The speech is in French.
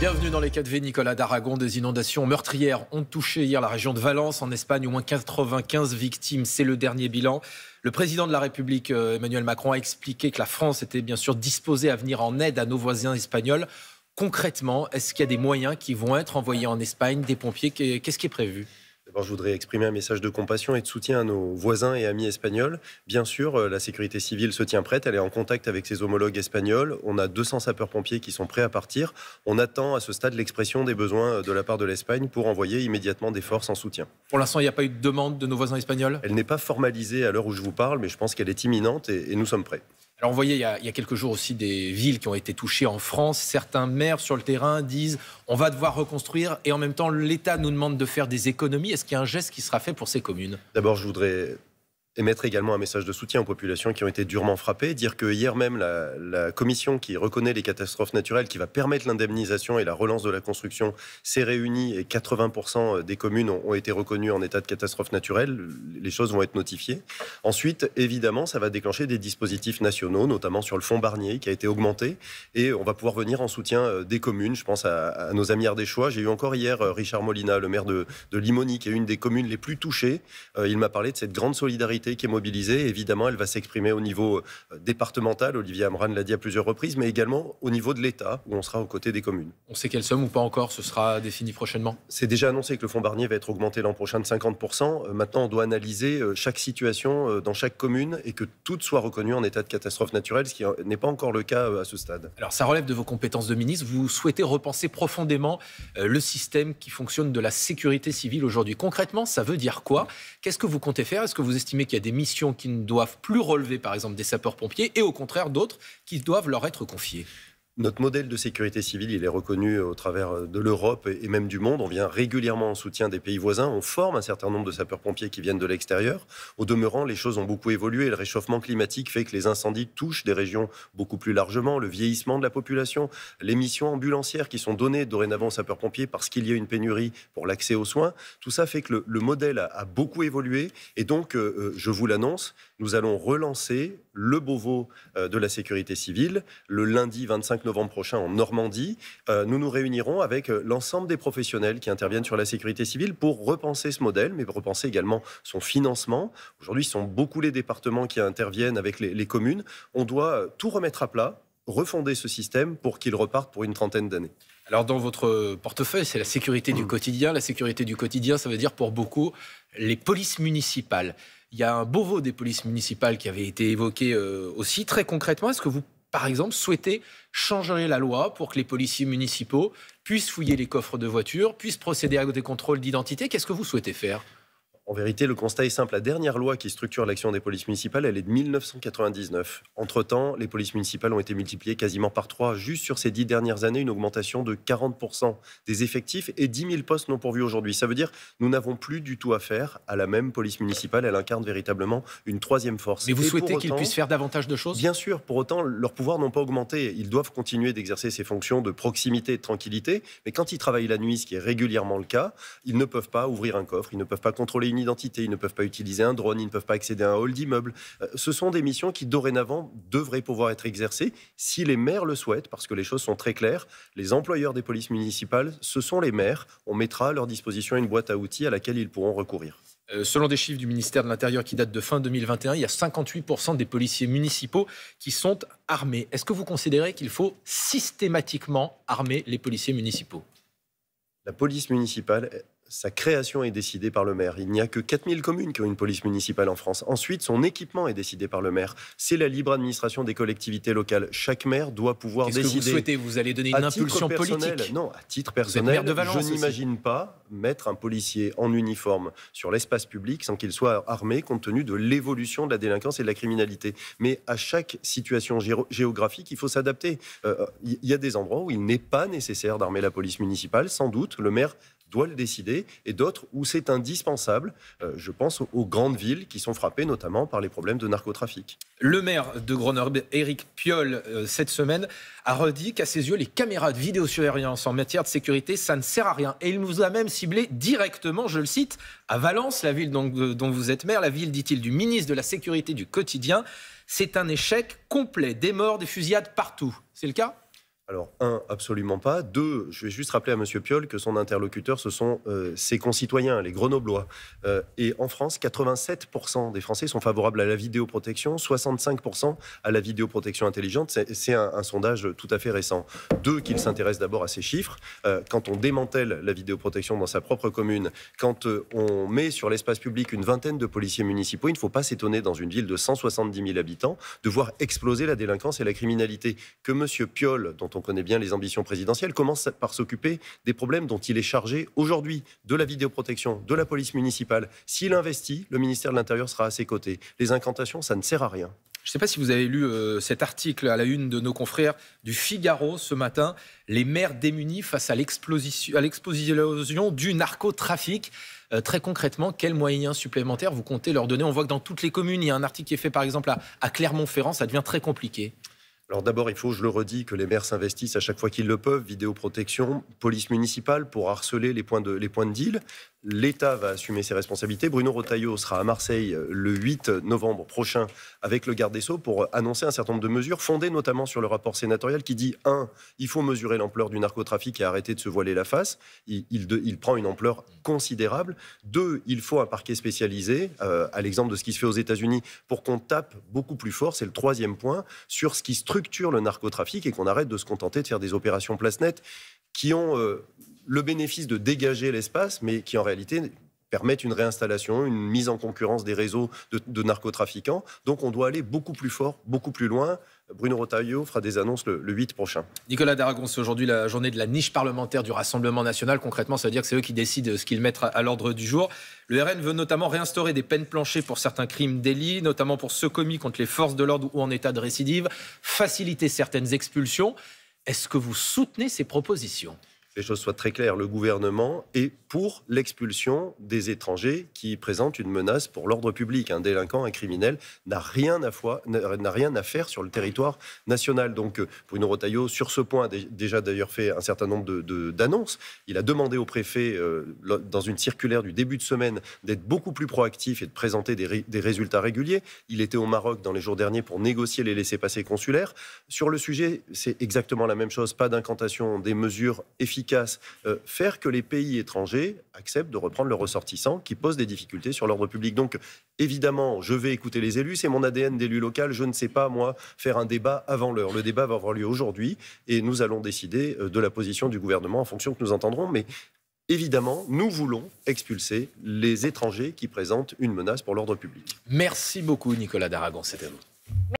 Bienvenue dans les 4V, Nicolas d'Aragon. Des inondations meurtrières ont touché hier la région de Valence, en Espagne, au moins 95 victimes. C'est le dernier bilan. Le président de la République, euh, Emmanuel Macron, a expliqué que la France était bien sûr disposée à venir en aide à nos voisins espagnols. Concrètement, est-ce qu'il y a des moyens qui vont être envoyés en Espagne, des pompiers Qu'est-ce qui est prévu je voudrais exprimer un message de compassion et de soutien à nos voisins et amis espagnols. Bien sûr, euh, la sécurité civile se tient prête, elle est en contact avec ses homologues espagnols. On a 200 sapeurs-pompiers qui sont prêts à partir. On attend à ce stade l'expression des besoins euh, de la part de l'Espagne pour envoyer immédiatement des forces en soutien. Pour l'instant, il n'y a pas eu de demande de nos voisins espagnols Elle n'est pas formalisée à l'heure où je vous parle, mais je pense qu'elle est imminente et nous sommes prêts. Alors, vous voyez, il y, a, quelques jours aussi des villes qui ont été touchées en France. Certains maires sur le terrain disent on va devoir reconstruire et en même temps, l'État nous demande de faire des économies. Est-ce qu'il y a un geste qui sera fait pour ces communes D'abord, je voudrais émettre également un message de soutien aux populations qui ont été durement frappées, dire que hier même la, commission qui reconnaît les catastrophes naturelles, qui va permettre l'indemnisation et la relance de la construction, s'est réunie et 80% des communes ont, été reconnues en état de catastrophe naturelle. Les choses vont être notifiées. Ensuite, évidemment, ça va déclencher des dispositifs nationaux, notamment sur le fonds Barnier qui a été augmenté, et on va pouvoir venir en soutien euh, des communes. Je pense à, à nos amis choix. J'ai eu encore hier euh, Richard Molina, le maire de, de Limoni, qui est une des communes les plus touchées. Euh, il m'a parlé de cette grande solidarité qui est mobilisée. Évidemment, elle va s'exprimer au niveau euh, départemental, Olivier Amran l'a dit à plusieurs reprises, mais également au niveau de l'État, où on sera aux côtés des communes. On sait quelle somme ou pas encore, ce sera défini prochainement C'est déjà annoncé que le fonds Barnier va être augmenté l'an prochain de 50%. Euh, maintenant, on doit analyser euh, chaque situation dans chaque commune et que tout soit reconnu en état de catastrophe naturelle, ce qui n'est pas encore le cas à ce stade. Alors, ça relève de vos compétences de ministre. Vous souhaitez repenser profondément le système qui fonctionne de la sécurité civile aujourd'hui. Concrètement, ça veut dire quoi Qu'est-ce que vous comptez faire Est-ce que vous estimez qu'il y a des missions qui ne doivent plus relever, par exemple, des sapeurs-pompiers, et au contraire d'autres qui doivent leur être confiées notre modèle de sécurité civile, il est reconnu au travers euh, de l'Europe et même du monde. On vient régulièrement en soutien des pays voisins. On forme un certain nombre de sapeurs-pompiers qui viennent de l'extérieur. Au demeurant, les choses ont beaucoup évolué. Le réchauffement climatique fait que les incendies touchent des régions beaucoup plus largement. Le vieillissement de la population, les missions ambulancières qui sont données dorénavant aux sapeurs-pompiers parce qu'il y a une pénurie pour l'accès aux soins. Tout ça fait que le, modèle a, beaucoup évolué. Et donc, euh, euh, je vous l'annonce, nous allons relancer le Beauvau de la sécurité civile le lundi 25 novembre prochain en Normandie, euh, nous nous réunirons avec euh, l'ensemble des professionnels qui interviennent sur la sécurité civile pour repenser ce modèle, mais repenser également son financement. Aujourd'hui, ce sont beaucoup les départements qui interviennent avec les, communes. On doit euh, tout remettre à plat, refonder ce système pour qu'il reparte pour une trentaine d'années. Alors dans votre portefeuille, c'est la sécurité du mmh. quotidien. La sécurité du quotidien, ça veut dire pour beaucoup les polices municipales. Il y a un beau Beauvau des polices municipales qui avait été évoqué aussi. Très concrètement, est-ce que vous par exemple, souhaiter changer la loi pour que les policiers municipaux puissent fouiller les coffres de voitures, puissent procéder à des contrôles d'identité. Qu'est-ce que vous souhaitez faire en vérité, le constat est simple. La dernière loi qui structure l'action des polices municipales, elle est de 1999. Entre-temps, les polices municipales ont été multipliées quasiment par trois. Juste sur ces dix dernières années, une augmentation de 40% des effectifs et 10 000 postes non pourvus aujourd'hui. Ça veut dire nous n'avons plus du tout affaire à la même police municipale. Elle incarne véritablement une troisième force. Mais vous souhaitez qu'ils puissent faire davantage de choses Bien sûr. Pour autant, leurs pouvoirs n'ont pas augmenté. Ils doivent continuer d'exercer ces fonctions de proximité et de tranquillité. Mais quand ils travaillent la nuit, ce qui est régulièrement le cas, ils ne peuvent pas ouvrir un coffre, ils ne peuvent pas contrôler une identité, ils ne peuvent pas utiliser un drone, ils ne peuvent pas accéder à un hall d'immeuble. Euh, ce sont des missions qui dorénavant devraient pouvoir être exercées si les maires le souhaitent, parce que les choses sont très claires. Les employeurs des polices municipales, ce sont les maires. On mettra à leur disposition une boîte à outils à laquelle ils pourront recourir. Euh, selon des chiffres du ministère de l'Intérieur qui datent de fin 2021, il y a 58% des policiers municipaux qui sont armés. Est-ce que vous considérez qu'il faut systématiquement armer les policiers municipaux La police municipale sa création est décidée par le maire. Il n'y a que 4000 communes qui ont une police municipale en France. Ensuite, son équipement est décidé par le maire. C'est la libre administration des collectivités locales. Chaque maire doit pouvoir Qu'est-ce Que vous souhaitez Vous allez donner une impulsion politique Non, à titre personnel, je n'imagine pas mettre un policier en uniforme sur l'espace public sans qu'il soit armé compte tenu de l'évolution de la délinquance et de la criminalité. Mais à chaque situation géographique, il faut s'adapter. Euh, euh, il y a des endroits où il n'est pas nécessaire d'armer la police municipale, sans doute. Le maire doit le décider, et d'autres où c'est indispensable. Euh, je pense aux, grandes villes qui sont frappées notamment par les problèmes de narcotrafic. Le maire de Grenoble, Éric Piolle, euh, cette semaine, a redit qu'à ses yeux, les caméras de vidéosurveillance en matière de sécurité, ça ne sert à rien. Et il nous a même ciblé directement, je le cite, à Valence, la ville dont vous êtes maire, la ville, dit-il, du ministre de la Sécurité du quotidien. C'est un échec complet, des morts, des fusillades partout. C'est le cas alors, un, absolument pas. Deux, je vais juste rappeler à M. Piolle que son interlocuteur, ce sont euh, ses concitoyens, les Grenoblois. Euh, et en France, 87% des Français sont favorables à la vidéoprotection, 65% à la vidéoprotection intelligente. C'est un, sondage tout à fait récent. Deux, qu'il s'intéresse d'abord à ces chiffres. Euh, quand on démantèle la vidéoprotection dans sa propre commune, quand on met sur l'espace public une vingtaine de policiers municipaux, il ne faut pas s'étonner dans une ville de 170 000 habitants de voir exploser la délinquance et la criminalité. Que M. Piolle, dont on on connaît bien les ambitions présidentielles, commence par s'occuper des problèmes dont il est chargé aujourd'hui, de la vidéoprotection, de la police municipale. S'il investit, le ministère de l'Intérieur sera à ses côtés. Les incantations, ça ne sert à rien. Je ne sais pas si vous avez lu euh, cet article à la une de nos confrères du Figaro ce matin, Les maires démunis face à l'exposition du narcotrafic. Euh, très concrètement, quels moyens supplémentaires vous comptez leur donner On voit que dans toutes les communes, il y a un article qui est fait par exemple à Clermont-Ferrand, ça devient très compliqué. Alors d'abord, il faut, je le redis, que les maires s'investissent à chaque fois qu'ils le peuvent, vidéoprotection, police municipale pour harceler les points de, les points de deal. L'État va assumer ses responsabilités. Bruno Rotaillot sera à Marseille euh, le 8 novembre prochain avec le garde des Sceaux pour euh, annoncer un certain nombre de mesures, fondées notamment sur le rapport sénatorial qui dit 1. Il faut mesurer l'ampleur du narcotrafic et arrêter de se voiler la face. Il, prend une ampleur considérable. 2. Il faut un parquet spécialisé, euh, à l'exemple de ce qui se fait aux États-Unis, pour qu'on tape beaucoup plus fort. C'est le troisième point sur ce qui structure le narcotrafic et qu'on arrête de se contenter de faire des opérations place nette qui ont euh, le bénéfice de dégager l'espace, mais qui en réalité permettent une réinstallation, une mise en concurrence des réseaux de, narcotrafiquants. Donc on doit aller beaucoup plus fort, beaucoup plus loin. Bruno Rotaillot fera des annonces le, 8 prochain. Nicolas Daragon, c'est aujourd'hui la journée de la niche parlementaire du Rassemblement national. Concrètement, ça veut dire que c'est eux qui décident ce qu'ils mettent à, l'ordre du jour. Le RN veut notamment réinstaurer des peines planchées pour certains crimes délits, notamment pour ceux commis contre les forces de l'ordre ou en état de récidive, faciliter certaines expulsions. Est-ce que vous soutenez ces propositions les choses soient très claires, le gouvernement est pour l'expulsion des étrangers qui présentent une menace pour l'ordre public. Un délinquant, un criminel n'a rien, à rien à faire sur le territoire national. Donc euh, Bruno Rotaillot, sur ce point, a déjà d'ailleurs fait un certain nombre d'annonces. De, Il a demandé au préfet, euh, dans une circulaire du début de semaine, d'être beaucoup plus proactif et de présenter des, des, résultats réguliers. Il était au Maroc dans les jours derniers pour négocier les laissés-passer consulaires. Sur le sujet, c'est exactement la même chose. Pas d'incantation, des mesures efficaces euh, faire que les pays étrangers acceptent de reprendre leurs ressortissants qui posent des difficultés sur l'ordre public. Donc, évidemment, je vais écouter les élus, c'est mon ADN d'élu local, je ne sais pas, moi, faire un débat avant l'heure. Le débat va avoir lieu aujourd'hui et nous allons décider euh, de la position du gouvernement en fonction que nous entendrons, mais évidemment, nous voulons expulser les étrangers qui présentent une menace pour l'ordre public. Merci beaucoup, Nicolas Daragon, c'était nous.